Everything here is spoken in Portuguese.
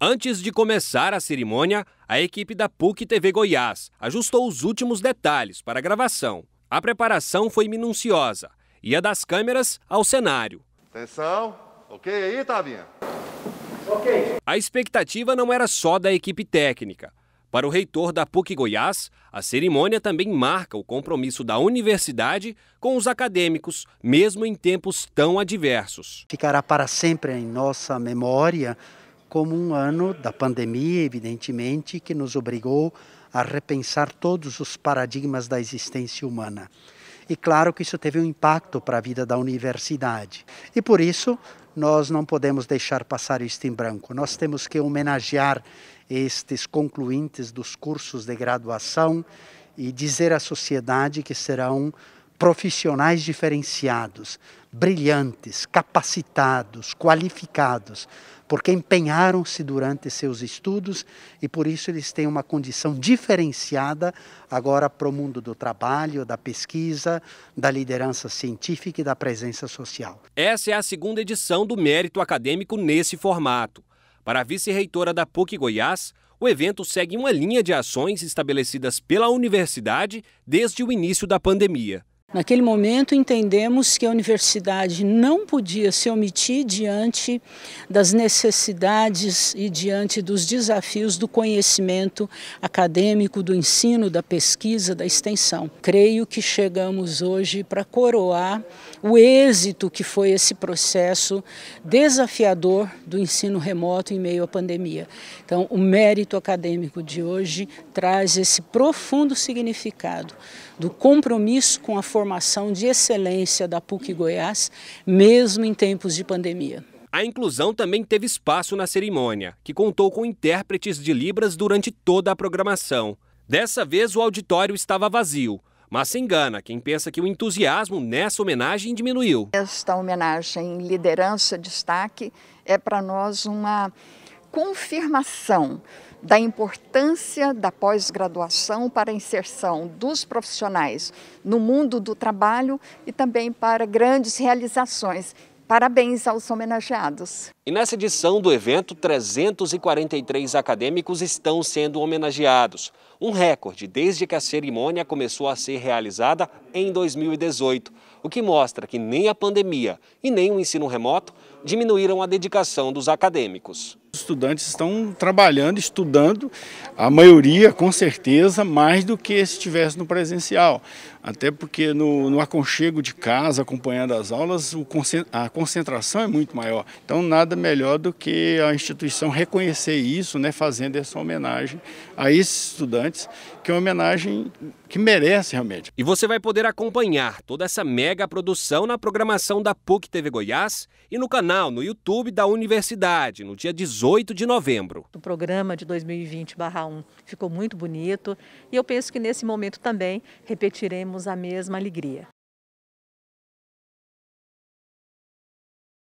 Antes de começar a cerimônia, a equipe da PUC TV Goiás ajustou os últimos detalhes para a gravação. A preparação foi minuciosa, ia das câmeras ao cenário. Atenção, ok aí, Tabinha? Ok. A expectativa não era só da equipe técnica. Para o reitor da PUC Goiás, a cerimônia também marca o compromisso da universidade com os acadêmicos, mesmo em tempos tão adversos. Ficará para sempre em nossa memória como um ano da pandemia, evidentemente, que nos obrigou a repensar todos os paradigmas da existência humana. E claro que isso teve um impacto para a vida da universidade. E por isso, nós não podemos deixar passar isto em branco. Nós temos que homenagear estes concluintes dos cursos de graduação e dizer à sociedade que serão profissionais diferenciados, brilhantes, capacitados, qualificados, porque empenharam-se durante seus estudos e por isso eles têm uma condição diferenciada agora para o mundo do trabalho, da pesquisa, da liderança científica e da presença social. Essa é a segunda edição do Mérito Acadêmico nesse formato. Para a vice-reitora da PUC Goiás, o evento segue uma linha de ações estabelecidas pela universidade desde o início da pandemia. Naquele momento, entendemos que a universidade não podia se omitir diante das necessidades e diante dos desafios do conhecimento acadêmico, do ensino, da pesquisa, da extensão. Creio que chegamos hoje para coroar o êxito que foi esse processo desafiador do ensino remoto em meio à pandemia. Então, o mérito acadêmico de hoje traz esse profundo significado do compromisso com a formação formação de excelência da PUC Goiás, mesmo em tempos de pandemia. A inclusão também teve espaço na cerimônia, que contou com intérpretes de Libras durante toda a programação. Dessa vez, o auditório estava vazio, mas se engana quem pensa que o entusiasmo nessa homenagem diminuiu. Esta homenagem Liderança Destaque é para nós uma confirmação da importância da pós-graduação para a inserção dos profissionais no mundo do trabalho e também para grandes realizações. Parabéns aos homenageados. E nessa edição do evento, 343 acadêmicos estão sendo homenageados. Um recorde desde que a cerimônia começou a ser realizada em 2018, o que mostra que nem a pandemia e nem o ensino remoto diminuíram a dedicação dos acadêmicos estudantes estão trabalhando, estudando, a maioria com certeza, mais do que se estivesse no presencial. Até porque no, no aconchego de casa, acompanhando as aulas, o, a concentração é muito maior. Então nada melhor do que a instituição reconhecer isso, né, fazendo essa homenagem a esses estudantes, que é uma homenagem que merece realmente. E você vai poder acompanhar toda essa mega produção na programação da PUC TV Goiás e no canal no YouTube da Universidade, no dia 18 18 de novembro. O programa de 2020-1 ficou muito bonito e eu penso que nesse momento também repetiremos a mesma alegria.